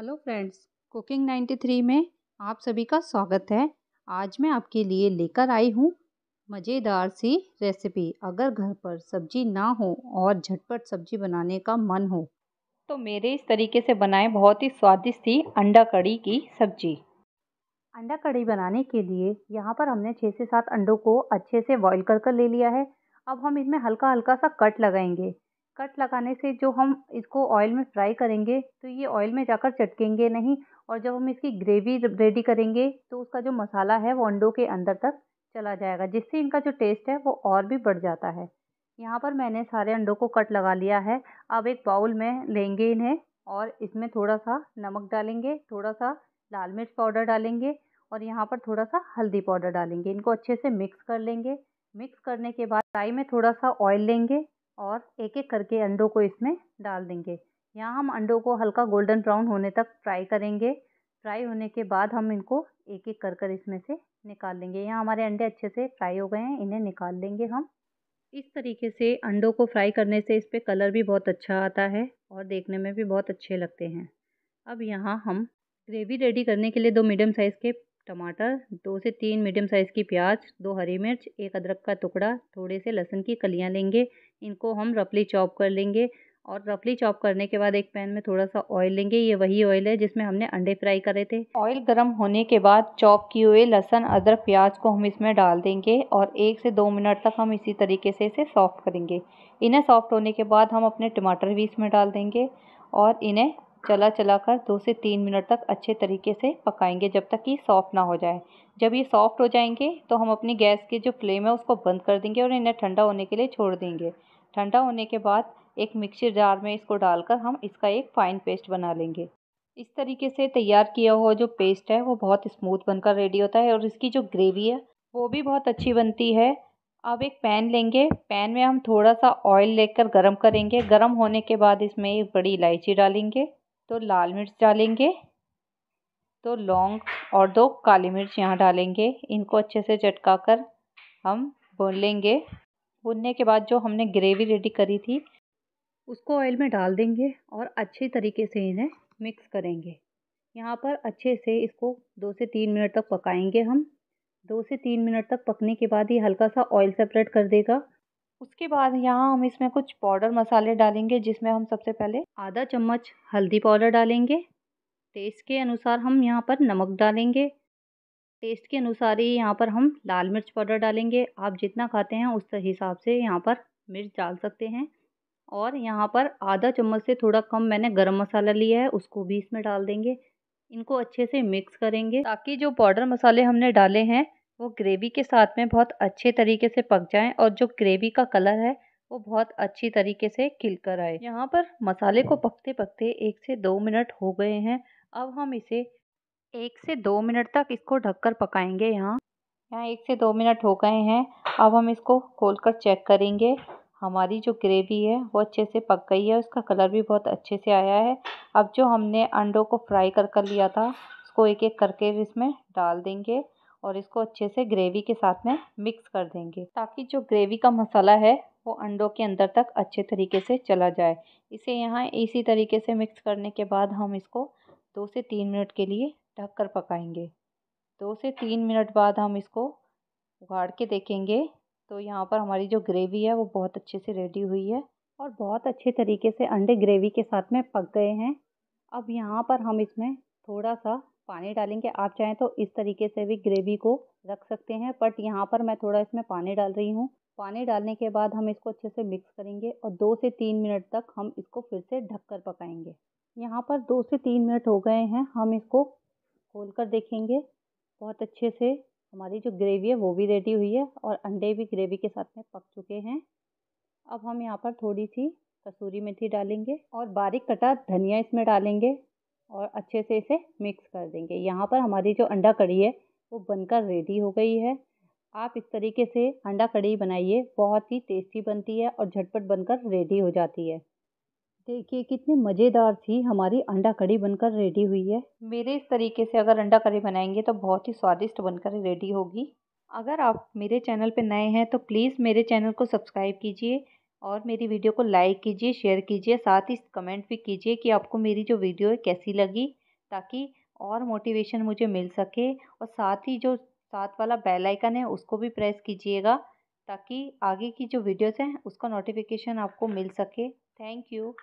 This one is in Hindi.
हेलो फ्रेंड्स कुकिंग 93 में आप सभी का स्वागत है आज मैं आपके लिए लेकर आई हूँ मज़ेदार सी रेसिपी अगर घर पर सब्जी ना हो और झटपट सब्जी बनाने का मन हो तो मेरे इस तरीके से बनाए बहुत ही स्वादिष्ट थी अंडा कड़ी की सब्जी अंडा कड़ी बनाने के लिए यहाँ पर हमने छः से सात अंडों को अच्छे से बॉईल कर कर ले लिया है अब हम इसमें हल्का हल्का सा कट लगाएंगे कट लगाने से जो हम इसको ऑयल में फ़्राई करेंगे तो ये ऑयल में जाकर चटकेंगे नहीं और जब हम इसकी ग्रेवी रेडी करेंगे तो उसका जो मसाला है वो अंडों के अंदर तक चला जाएगा जिससे इनका जो टेस्ट है वो और भी बढ़ जाता है यहाँ पर मैंने सारे अंडों को कट लगा लिया है अब एक बाउल में लेंगे इन्हें और इसमें थोड़ा सा नमक डालेंगे थोड़ा सा लाल मिर्च पाउडर डालेंगे और यहाँ पर थोड़ा सा हल्दी पाउडर डालेंगे इनको अच्छे से मिक्स कर लेंगे मिक्स करने के बाद कढ़ाई में थोड़ा सा ऑयल लेंगे और एक एक करके अंडों को इसमें डाल देंगे यहाँ हम अंडों को हल्का गोल्डन ब्राउन होने तक फ्राई करेंगे फ्राई होने के बाद हम इनको एक एक कर कर इसमें से निकाल लेंगे यहाँ हमारे अंडे अच्छे से फ्राई हो गए हैं इन्हें निकाल लेंगे हम इस तरीके से अंडों को फ्राई करने से इस पर कलर भी बहुत अच्छा आता है और देखने में भी बहुत अच्छे लगते हैं अब यहाँ हम ग्रेवी रेडी करने के लिए दो मीडियम साइज़ के टमाटर दो से तीन मीडियम साइज़ की प्याज दो हरी मिर्च एक अदरक का टुकड़ा थोड़े से लहसुन की कलियाँ लेंगे इनको हम रफली चॉप कर लेंगे और रफली चॉप करने के बाद एक पैन में थोड़ा सा ऑयल लेंगे ये वही ऑयल है जिसमें हमने अंडे फ्राई करे थे ऑयल गर्म होने के बाद चॉप किए हुए लहसन अदरक प्याज को हम इसमें डाल देंगे और एक से दो मिनट तक हम इसी तरीके से इसे सॉफ्ट करेंगे इन्हें सॉफ्ट होने के बाद हम अपने टमाटर भी इसमें डाल देंगे और इन्हें चला चला कर दो से तीन मिनट तक अच्छे तरीके से पकाएंगे जब तक कि सॉफ्ट ना हो जाए जब ये सॉफ्ट हो जाएंगे तो हम अपनी गैस की जो फ्लेम है उसको बंद कर देंगे और इन्हें ठंडा होने के लिए छोड़ देंगे ठंडा होने के बाद एक मिक्सर जार में इसको डालकर हम इसका एक फ़ाइन पेस्ट बना लेंगे इस तरीके से तैयार किया हुआ जो पेस्ट है वो बहुत स्मूथ बनकर रेडी होता है और इसकी जो ग्रेवी है वो भी बहुत अच्छी बनती है अब एक पैन लेंगे पैन में हम थोड़ा सा ऑयल लेकर गरम करेंगे गरम होने के बाद इसमें एक बड़ी इलायची डालेंगे तो लाल मिर्च डालेंगे तो लौंग और दो काली मिर्च यहाँ डालेंगे इनको अच्छे से चटका कर हम भून लेंगे भूनने के बाद जो हमने ग्रेवी रेडी करी थी उसको ऑयल में डाल देंगे और अच्छे तरीके से इन्हें मिक्स करेंगे यहाँ पर अच्छे से इसको दो से तीन मिनट तक पकाएंगे हम दो से तीन मिनट तक पकने के बाद ये हल्का सा ऑयल सेपरेट कर देगा उसके बाद यहाँ हम इसमें कुछ पाउडर मसाले डालेंगे जिसमें हम सबसे पहले आधा चम्मच हल्दी पाउडर डालेंगे टेस्ट के अनुसार हम यहाँ पर नमक डालेंगे टेस्ट के अनुसार ही यहाँ पर हम लाल मिर्च पाउडर डालेंगे आप जितना खाते हैं उस हिसाब से यहाँ पर मिर्च डाल सकते हैं और यहाँ पर आधा चम्मच से थोड़ा कम मैंने गरम मसाला लिया है उसको भी इसमें डाल देंगे इनको अच्छे से मिक्स करेंगे ताकि जो पाउडर मसाले हमने डाले हैं वो ग्रेवी के साथ में बहुत अच्छे तरीके से पक जाएं और जो ग्रेवी का कलर है वो बहुत अच्छी तरीके से खिल कर आए यहाँ पर मसाले को पकते पकते एक से दो मिनट हो गए हैं अब हम इसे एक से दो मिनट तक इसको ढककर पकाएंगे यहाँ यहाँ एक से दो मिनट हो गए हैं अब हम इसको खोलकर चेक करेंगे हमारी जो ग्रेवी है वो अच्छे से पक गई है उसका कलर भी बहुत अच्छे से आया है अब जो हमने अंडों को फ्राई कर कर लिया था उसको एक एक करके इसमें डाल देंगे और इसको अच्छे से ग्रेवी के साथ में मिक्स कर देंगे ताकि जो ग्रेवी का मसाला है वो अंडों के अंदर तक अच्छे तरीके से चला जाए इसे यहाँ इसी तरीके से मिक्स करने के बाद हम इसको दो से तीन मिनट के लिए ढक कर पकाएंगे दो से तीन मिनट बाद हम इसको उगाड़ के देखेंगे तो यहाँ पर हमारी जो ग्रेवी है वो बहुत अच्छे से रेडी हुई है और बहुत अच्छे तरीके से अंडे ग्रेवी के साथ में पक गए हैं अब यहाँ पर हम इसमें थोड़ा सा पानी डालेंगे आप चाहें तो इस तरीके से भी ग्रेवी को रख सकते हैं बट यहाँ पर मैं थोड़ा इसमें पानी डाल रही हूँ पानी डालने के बाद हम इसको अच्छे से मिक्स करेंगे और दो से तीन मिनट तक हम इसको फिर से ढक कर पकाएंगे यहाँ पर दो से तीन मिनट हो गए हैं हम इसको खोल कर देखेंगे बहुत अच्छे से हमारी जो ग्रेवी है वो भी रेडी हुई है और अंडे भी ग्रेवी के साथ में पक चुके हैं अब हम यहाँ पर थोड़ी सी कसूरी मेथी डालेंगे और बारीक कटा धनिया इसमें डालेंगे और अच्छे से इसे मिक्स कर देंगे यहाँ पर हमारी जो अंडा कड़ी है वो बनकर रेडी हो गई है आप इस तरीके से अंडा कड़ी बनाइए बहुत ही टेस्टी बनती है और झटपट बनकर रेडी हो जाती है देखिए कितनी मज़ेदार थी हमारी अंडा कड़ी बनकर रेडी हुई है मेरे इस तरीके से अगर अंडा कड़ी बनाएंगे तो बहुत ही स्वादिष्ट बनकर रेडी होगी अगर आप मेरे चैनल पर नए हैं तो प्लीज़ मेरे चैनल को सब्सक्राइब कीजिए और मेरी वीडियो को लाइक कीजिए शेयर कीजिए साथ ही कमेंट भी कीजिए कि आपको मेरी जो वीडियो है कैसी लगी ताकि और मोटिवेशन मुझे मिल सके और साथ ही जो साथ वाला बेल आइकन है उसको भी प्रेस कीजिएगा ताकि आगे की जो वीडियोस हैं उसका नोटिफिकेशन आपको मिल सके थैंक यू